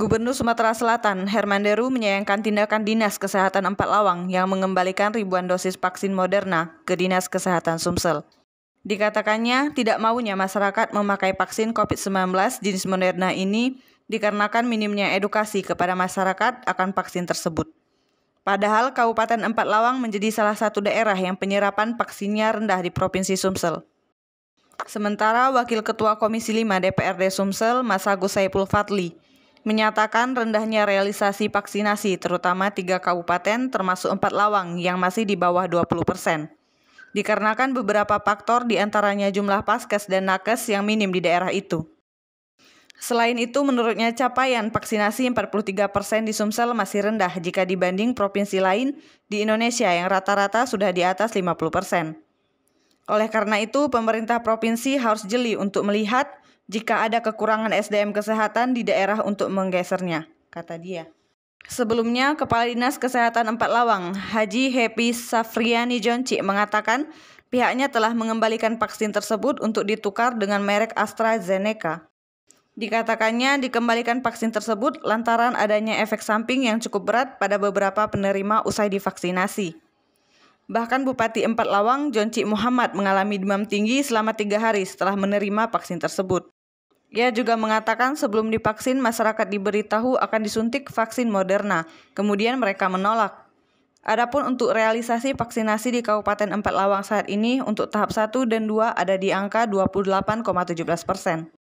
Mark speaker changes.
Speaker 1: Gubernur Sumatera Selatan, Herman Deru menyayangkan tindakan Dinas Kesehatan Empat Lawang yang mengembalikan ribuan dosis vaksin Moderna ke Dinas Kesehatan Sumsel. Dikatakannya, tidak maunya masyarakat memakai vaksin COVID-19 jenis Moderna ini dikarenakan minimnya edukasi kepada masyarakat akan vaksin tersebut. Padahal Kabupaten Empat Lawang menjadi salah satu daerah yang penyerapan vaksinnya rendah di Provinsi Sumsel. Sementara Wakil Ketua Komisi 5 DPRD Sumsel, Mas Agus Saiful Fadli, menyatakan rendahnya realisasi vaksinasi terutama tiga kabupaten termasuk empat lawang yang masih di bawah 20 persen. Dikarenakan beberapa faktor diantaranya jumlah paskes dan nakes yang minim di daerah itu. Selain itu, menurutnya capaian vaksinasi 43 persen di Sumsel masih rendah jika dibanding provinsi lain di Indonesia yang rata-rata sudah di atas 50 persen. Oleh karena itu, pemerintah provinsi harus jeli untuk melihat jika ada kekurangan SDM kesehatan di daerah untuk menggesernya, kata dia. Sebelumnya, Kepala Dinas Kesehatan Empat Lawang, Haji Happy Safriani Jonci mengatakan pihaknya telah mengembalikan vaksin tersebut untuk ditukar dengan merek AstraZeneca. Dikatakannya dikembalikan vaksin tersebut lantaran adanya efek samping yang cukup berat pada beberapa penerima usai divaksinasi. Bahkan Bupati Empat Lawang, Jonci Muhammad mengalami demam tinggi selama tiga hari setelah menerima vaksin tersebut. Ia juga mengatakan sebelum divaksin masyarakat diberitahu akan disuntik vaksin Moderna, kemudian mereka menolak. Adapun untuk realisasi vaksinasi di Kabupaten Empat Lawang saat ini untuk tahap 1 dan 2 ada di angka 28,17 persen.